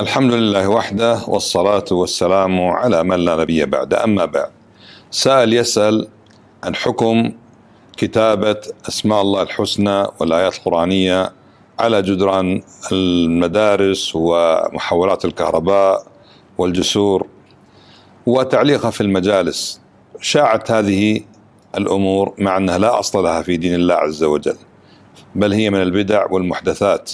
الحمد لله وحده والصلاة والسلام على من لا نبي بعد أما بعد سائل يسأل عن حكم كتابة أسماء الله الحسنى والآيات القرآنية على جدران المدارس ومحولات الكهرباء والجسور وتعليقها في المجالس شاعت هذه الأمور مع أنها لا أصل لها في دين الله عز وجل بل هي من البدع والمحدثات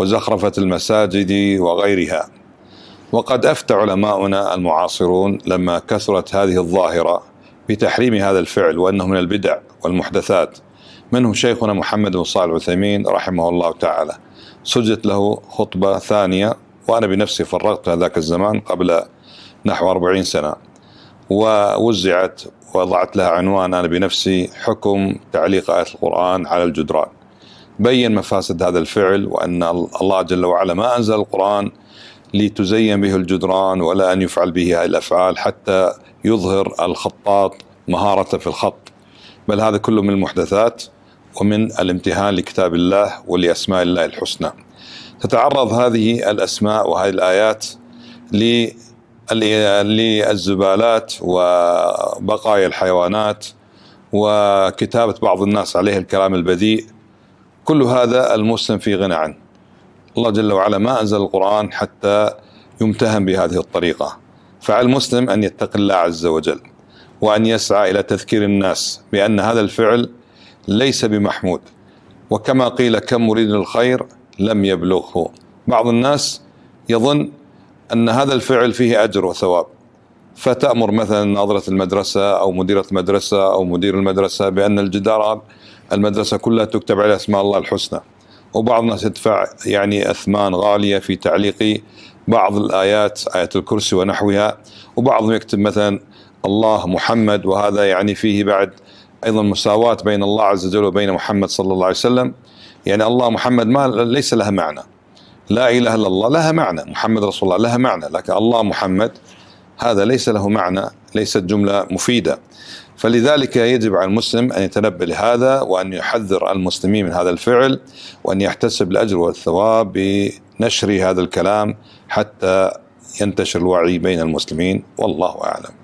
وزخرفة المساجد وغيرها وقد أفتى علماؤنا المعاصرون لما كثرت هذه الظاهرة بتحريم هذا الفعل وأنه من البدع والمحدثات منهم شيخنا محمد بن صالح العثيمين رحمه الله تعالى سجت له خطبة ثانية وأنا بنفسي فرغت ذاك الزمان قبل نحو أربعين سنة ووزعت وضعت لها عنوان أنا بنفسي حكم تعليق آية القرآن على الجدران بين مفاسد هذا الفعل وأن الله جل وعلا ما أنزل القرآن لتزين به الجدران ولا أن يفعل به هذه الأفعال حتى يظهر الخطاط مهارته في الخط بل هذا كله من المحدثات ومن الامتهان لكتاب الله ولأسماء الله الحسنى تتعرض هذه الأسماء وهذه الآيات للزبالات وبقايا الحيوانات وكتابة بعض الناس عليه الكلام البذيء كل هذا المسلم في غنى عنه الله جل وعلا ما أنزل القرآن حتى يمتهن بهذه الطريقة فعلى المسلم أن يتقي الله عز وجل وأن يسعى إلى تذكير الناس بأن هذا الفعل ليس بمحمود وكما قيل كم مريد الخير لم يبلغه بعض الناس يظن أن هذا الفعل فيه أجر وثواب فتأمر مثلا ناظرة المدرسة أو مديرة المدرسة أو مدير المدرسة بأن الجدار المدرسة كلها تكتب عليها أسماء الله الحسنى وبعض الناس يدفع يعني أثمان غالية في تعليق بعض الآيات آية الكرسي ونحوها وبعضهم يكتب مثلا الله محمد وهذا يعني فيه بعد أيضا مساواة بين الله عز وجل وبين محمد صلى الله عليه وسلم يعني الله محمد ما ليس لها معنى لا إله إلا الله لها معنى محمد رسول الله لها معنى لكن الله محمد هذا ليس له معنى ليست جملة مفيدة فلذلك يجب على المسلم أن يتنبه لهذا وأن يحذر المسلمين من هذا الفعل وأن يحتسب الأجر والثواب بنشر هذا الكلام حتى ينتشر الوعي بين المسلمين والله أعلم